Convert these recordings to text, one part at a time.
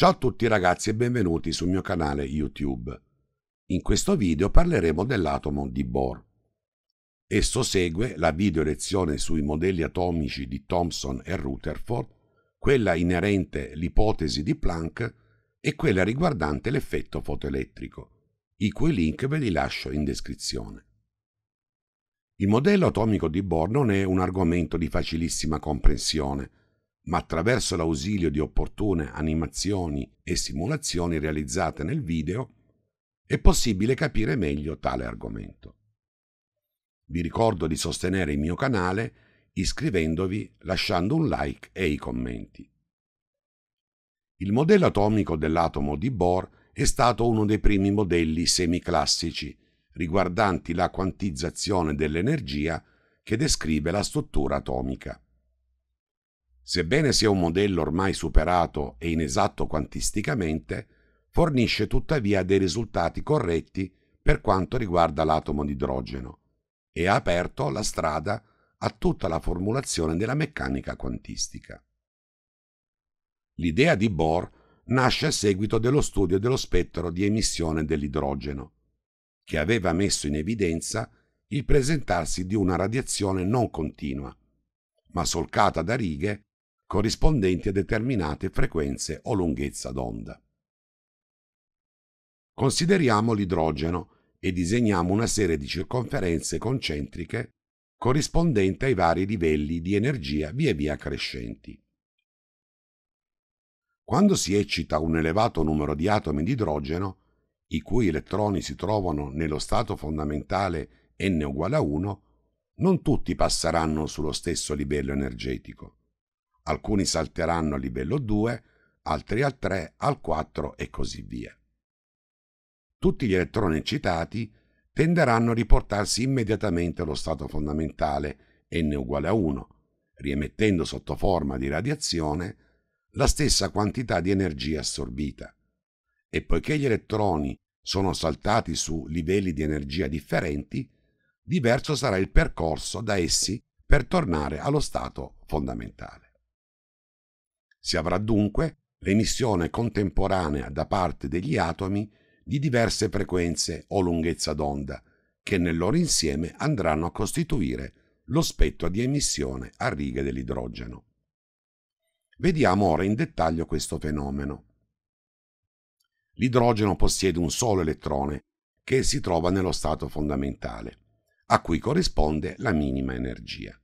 Ciao a tutti ragazzi e benvenuti sul mio canale YouTube. In questo video parleremo dell'atomo di Bohr. Esso segue la video lezione sui modelli atomici di Thomson e Rutherford, quella inerente l'ipotesi di Planck e quella riguardante l'effetto fotoelettrico, i cui link ve li lascio in descrizione. Il modello atomico di Bohr non è un argomento di facilissima comprensione, ma attraverso l'ausilio di opportune animazioni e simulazioni realizzate nel video è possibile capire meglio tale argomento. Vi ricordo di sostenere il mio canale iscrivendovi, lasciando un like e i commenti. Il modello atomico dell'atomo di Bohr è stato uno dei primi modelli semiclassici riguardanti la quantizzazione dell'energia che descrive la struttura atomica sebbene sia un modello ormai superato e inesatto quantisticamente, fornisce tuttavia dei risultati corretti per quanto riguarda l'atomo di idrogeno e ha aperto la strada a tutta la formulazione della meccanica quantistica. L'idea di Bohr nasce a seguito dello studio dello spettro di emissione dell'idrogeno, che aveva messo in evidenza il presentarsi di una radiazione non continua, ma solcata da righe corrispondenti a determinate frequenze o lunghezza d'onda. Consideriamo l'idrogeno e disegniamo una serie di circonferenze concentriche corrispondenti ai vari livelli di energia via via crescenti. Quando si eccita un elevato numero di atomi di idrogeno, i cui elettroni si trovano nello stato fondamentale n uguale a 1, non tutti passeranno sullo stesso livello energetico alcuni salteranno al livello 2, altri al 3, al 4 e così via. Tutti gli elettroni citati tenderanno a riportarsi immediatamente allo stato fondamentale n uguale a 1, riemettendo sotto forma di radiazione la stessa quantità di energia assorbita. E poiché gli elettroni sono saltati su livelli di energia differenti, diverso sarà il percorso da essi per tornare allo stato fondamentale. Si avrà dunque l'emissione contemporanea da parte degli atomi di diverse frequenze o lunghezza d'onda, che nel loro insieme andranno a costituire lo spettro di emissione a righe dell'idrogeno. Vediamo ora in dettaglio questo fenomeno. L'idrogeno possiede un solo elettrone che si trova nello stato fondamentale, a cui corrisponde la minima energia.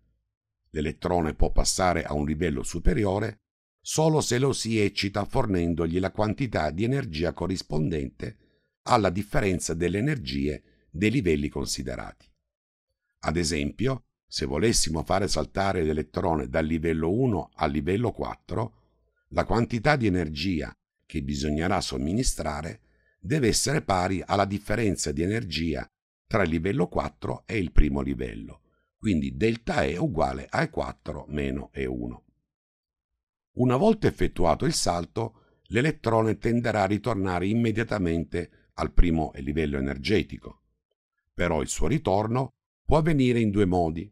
L'elettrone può passare a un livello superiore solo se lo si eccita fornendogli la quantità di energia corrispondente alla differenza delle energie dei livelli considerati. Ad esempio, se volessimo fare saltare l'elettrone dal livello 1 al livello 4, la quantità di energia che bisognerà somministrare deve essere pari alla differenza di energia tra il livello 4 e il primo livello, quindi delta E uguale a E4 meno E1. Una volta effettuato il salto, l'elettrone tenderà a ritornare immediatamente al primo livello energetico. Però il suo ritorno può avvenire in due modi,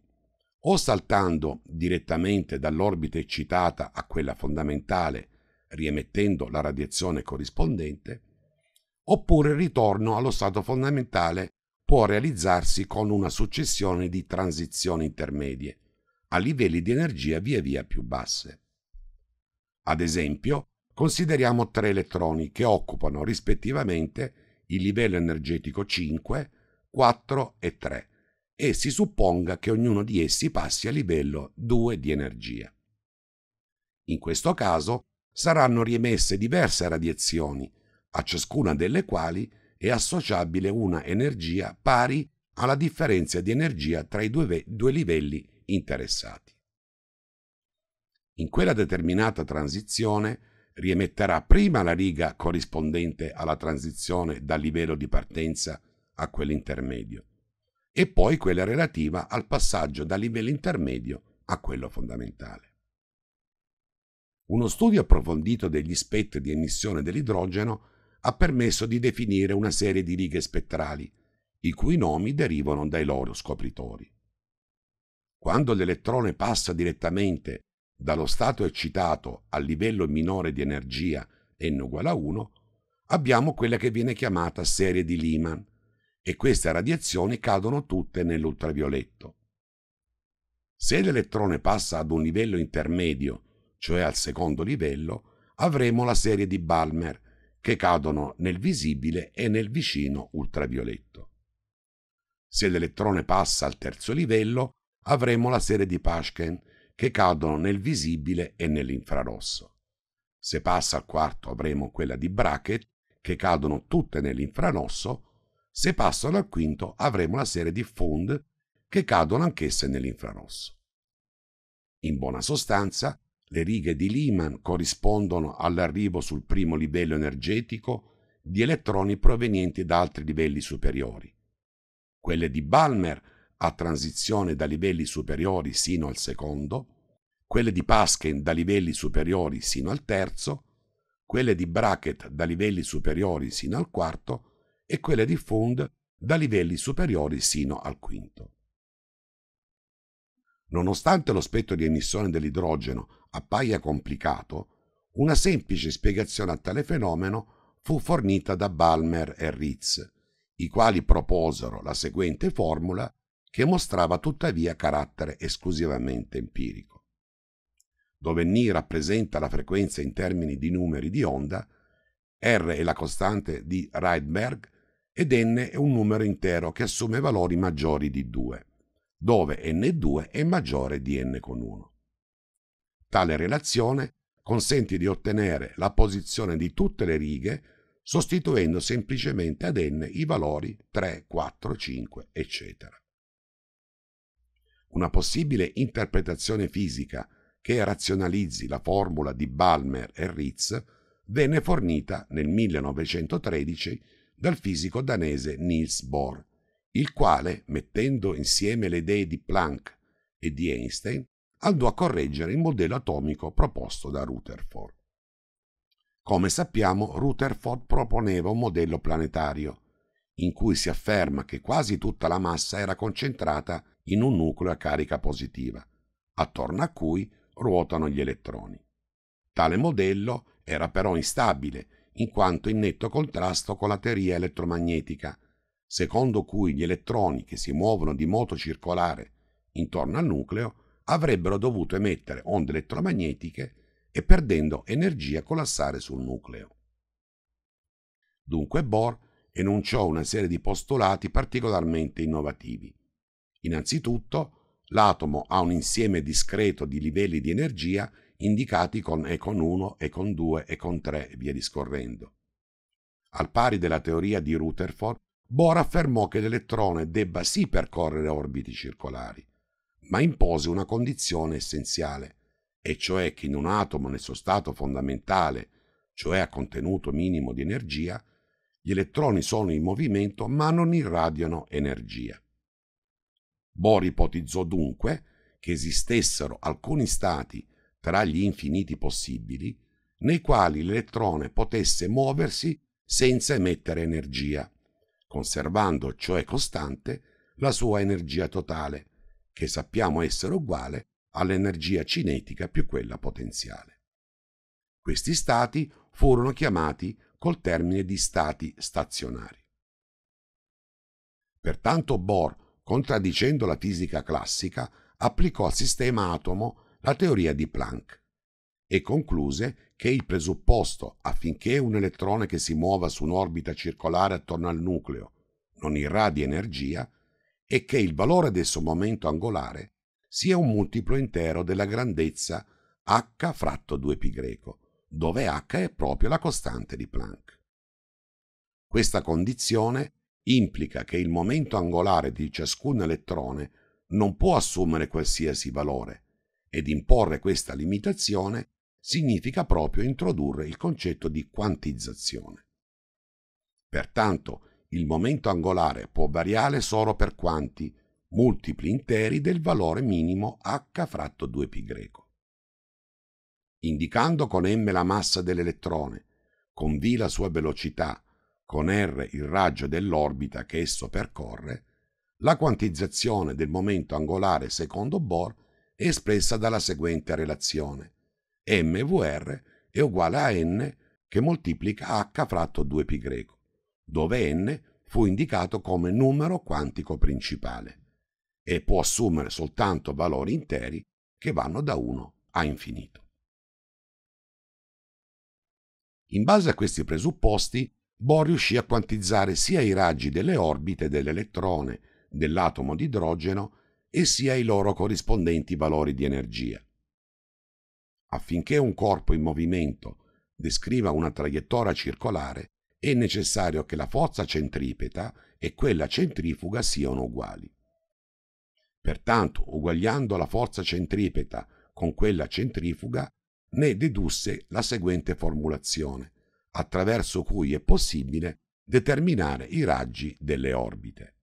o saltando direttamente dall'orbita eccitata a quella fondamentale, riemettendo la radiazione corrispondente, oppure il ritorno allo stato fondamentale può realizzarsi con una successione di transizioni intermedie, a livelli di energia via via più basse. Ad esempio, consideriamo tre elettroni che occupano rispettivamente il livello energetico 5, 4 e 3 e si supponga che ognuno di essi passi a livello 2 di energia. In questo caso saranno riemesse diverse radiazioni, a ciascuna delle quali è associabile una energia pari alla differenza di energia tra i due, due livelli interessati. In quella determinata transizione riemetterà prima la riga corrispondente alla transizione dal livello di partenza a quello intermedio e poi quella relativa al passaggio dal livello intermedio a quello fondamentale. Uno studio approfondito degli spettri di emissione dell'idrogeno ha permesso di definire una serie di righe spettrali, i cui nomi derivano dai loro scopritori. Quando l'elettrone passa direttamente dallo stato eccitato al livello minore di energia n uguale a 1, abbiamo quella che viene chiamata serie di Lehman e queste radiazioni cadono tutte nell'ultravioletto. Se l'elettrone passa ad un livello intermedio, cioè al secondo livello, avremo la serie di Balmer che cadono nel visibile e nel vicino ultravioletto. Se l'elettrone passa al terzo livello, avremo la serie di Paschken che cadono nel visibile e nell'infrarosso. Se passa al quarto avremo quella di Brackett, che cadono tutte nell'infrarosso, se passano al quinto avremo una serie di Fund, che cadono anch'esse nell'infrarosso. In buona sostanza, le righe di Lehman corrispondono all'arrivo sul primo livello energetico di elettroni provenienti da altri livelli superiori. Quelle di Balmer a transizione da livelli superiori sino al secondo quelle di Pasken da livelli superiori sino al terzo, quelle di Brackett da livelli superiori sino al quarto e quelle di Fund da livelli superiori sino al quinto. Nonostante lo spettro di emissione dell'idrogeno appaia complicato, una semplice spiegazione a tale fenomeno fu fornita da Balmer e Ritz, i quali proposero la seguente formula che mostrava tuttavia carattere esclusivamente empirico dove Ni rappresenta la frequenza in termini di numeri di onda, R è la costante di Rydberg ed N è un numero intero che assume valori maggiori di 2, dove N2 è maggiore di N con 1. Tale relazione consente di ottenere la posizione di tutte le righe sostituendo semplicemente ad n i valori 3, 4, 5, eccetera. Una possibile interpretazione fisica che razionalizzi la formula di Balmer e Ritz venne fornita nel 1913 dal fisico danese Niels Bohr, il quale, mettendo insieme le idee di Planck e di Einstein, andò a correggere il modello atomico proposto da Rutherford. Come sappiamo, Rutherford proponeva un modello planetario, in cui si afferma che quasi tutta la massa era concentrata in un nucleo a carica positiva, attorno a cui ruotano gli elettroni. Tale modello era però instabile, in quanto in netto contrasto con la teoria elettromagnetica, secondo cui gli elettroni che si muovono di moto circolare intorno al nucleo avrebbero dovuto emettere onde elettromagnetiche e perdendo energia collassare sul nucleo. Dunque Bohr enunciò una serie di postulati particolarmente innovativi. Innanzitutto L'atomo ha un insieme discreto di livelli di energia indicati con E con 1, E con 2, E con 3 e via discorrendo. Al pari della teoria di Rutherford, Bohr affermò che l'elettrone debba sì percorrere orbiti circolari, ma impose una condizione essenziale, e cioè che in un atomo nel suo stato fondamentale, cioè a contenuto minimo di energia, gli elettroni sono in movimento ma non irradiano energia. Bohr ipotizzò dunque che esistessero alcuni stati tra gli infiniti possibili nei quali l'elettrone potesse muoversi senza emettere energia, conservando cioè costante la sua energia totale, che sappiamo essere uguale all'energia cinetica più quella potenziale. Questi stati furono chiamati col termine di stati stazionari. Pertanto Bohr contraddicendo la fisica classica, applicò al sistema atomo la teoria di Planck e concluse che il presupposto affinché un elettrone che si muova su un'orbita circolare attorno al nucleo non irradi energia è che il valore del suo momento angolare sia un multiplo intero della grandezza h fratto 2π, dove h è proprio la costante di Planck. Questa condizione implica che il momento angolare di ciascun elettrone non può assumere qualsiasi valore ed imporre questa limitazione significa proprio introdurre il concetto di quantizzazione. Pertanto, il momento angolare può variare solo per quanti multipli interi del valore minimo h fratto 2π. Indicando con m la massa dell'elettrone, con v la sua velocità con R il raggio dell'orbita che esso percorre, la quantizzazione del momento angolare secondo Bohr è espressa dalla seguente relazione. MVR è uguale a n che moltiplica h fratto 2π, dove n fu indicato come numero quantico principale e può assumere soltanto valori interi che vanno da 1 a infinito. In base a questi presupposti, Bohr riuscì a quantizzare sia i raggi delle orbite dell'elettrone dell'atomo di idrogeno e sia i loro corrispondenti valori di energia. Affinché un corpo in movimento descriva una traiettoria circolare, è necessario che la forza centripeta e quella centrifuga siano uguali. Pertanto, uguagliando la forza centripeta con quella centrifuga, ne dedusse la seguente formulazione attraverso cui è possibile determinare i raggi delle orbite.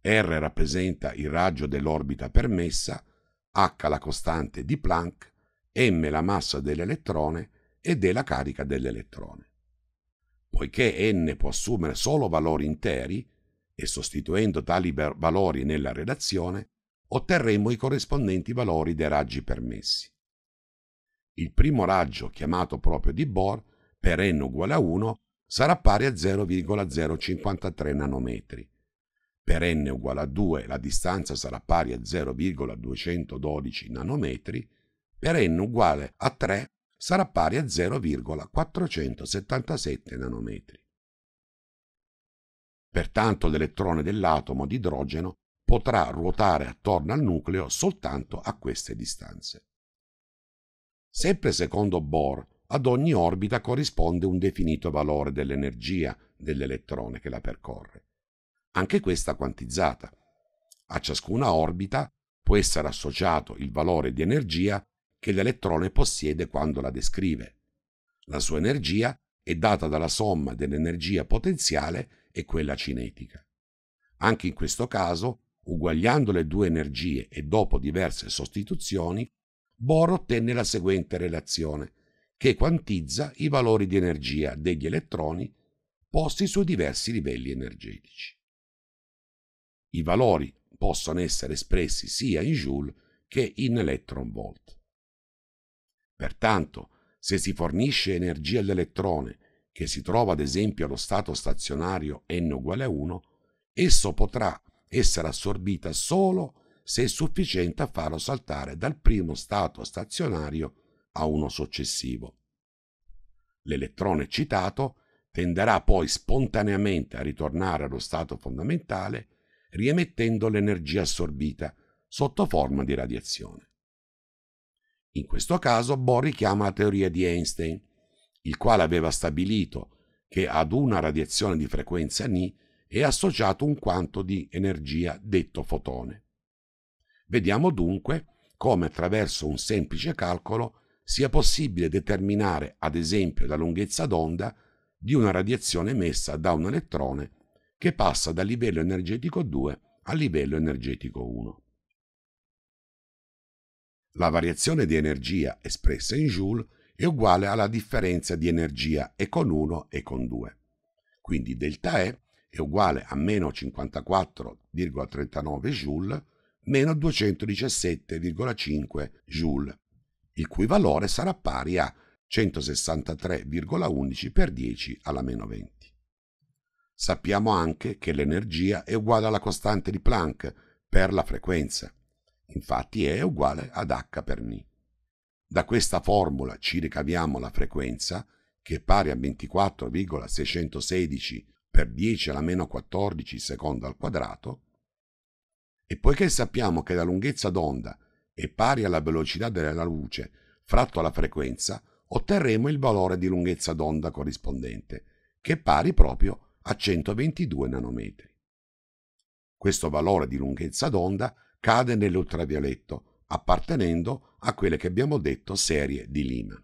R rappresenta il raggio dell'orbita permessa, H la costante di Planck, M la massa dell'elettrone e D la carica dell'elettrone. Poiché N può assumere solo valori interi, e sostituendo tali valori nella relazione, otterremo i corrispondenti valori dei raggi permessi. Il primo raggio, chiamato proprio di Bohr, per n uguale a 1 sarà pari a 0,053 nanometri. Per n uguale a 2 la distanza sarà pari a 0,212 nanometri, per n uguale a 3 sarà pari a 0,477 nanometri. Pertanto l'elettrone dell'atomo di idrogeno potrà ruotare attorno al nucleo soltanto a queste distanze. Sempre secondo Bohr, ad ogni orbita corrisponde un definito valore dell'energia dell'elettrone che la percorre, anche questa quantizzata. A ciascuna orbita può essere associato il valore di energia che l'elettrone possiede quando la descrive. La sua energia è data dalla somma dell'energia potenziale e quella cinetica. Anche in questo caso, uguagliando le due energie e dopo diverse sostituzioni, Bohr ottenne la seguente relazione, che quantizza i valori di energia degli elettroni posti su diversi livelli energetici. I valori possono essere espressi sia in joule che in electron volt. Pertanto, se si fornisce energia all'elettrone che si trova ad esempio allo stato stazionario n uguale a 1, esso potrà essere assorbita solo se è sufficiente a farlo saltare dal primo stato stazionario a uno successivo. L'elettrone citato tenderà poi spontaneamente a ritornare allo stato fondamentale riemettendo l'energia assorbita sotto forma di radiazione. In questo caso Bohr richiama la teoria di Einstein, il quale aveva stabilito che ad una radiazione di frequenza Ni è associato un quanto di energia detto fotone. Vediamo dunque come attraverso un semplice calcolo sia possibile determinare, ad esempio, la lunghezza d'onda di una radiazione emessa da un elettrone che passa dal livello energetico 2 al livello energetico 1. La variazione di energia espressa in joule è uguale alla differenza di energia E con 1 e con 2. Quindi delta E è uguale a meno 54,39 joule meno 217,5 joule il cui valore sarà pari a 163,11 per 10 alla meno 20. Sappiamo anche che l'energia è uguale alla costante di Planck per la frequenza, infatti è uguale ad H per Ni. Da questa formula ci ricaviamo la frequenza, che è pari a 24,616 per 10 alla meno 14 secondo al quadrato, e poiché sappiamo che la lunghezza d'onda è e pari alla velocità della luce fratto alla frequenza, otterremo il valore di lunghezza d'onda corrispondente, che è pari proprio a 122 nanometri. Questo valore di lunghezza d'onda cade nell'ultravioletto, appartenendo a quelle che abbiamo detto serie di Lima.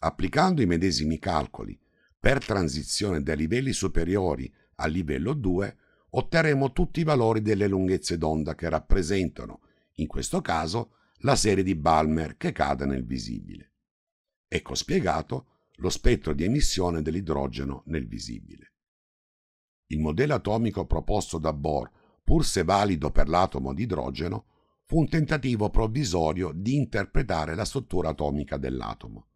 Applicando i medesimi calcoli per transizione dai livelli superiori al livello 2, otterremo tutti i valori delle lunghezze d'onda che rappresentano in questo caso la serie di Balmer che cade nel visibile. Ecco spiegato lo spettro di emissione dell'idrogeno nel visibile. Il modello atomico proposto da Bohr, pur se valido per l'atomo di idrogeno, fu un tentativo provvisorio di interpretare la struttura atomica dell'atomo.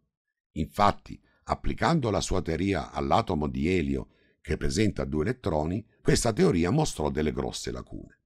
Infatti, applicando la sua teoria all'atomo di elio che presenta due elettroni, questa teoria mostrò delle grosse lacune.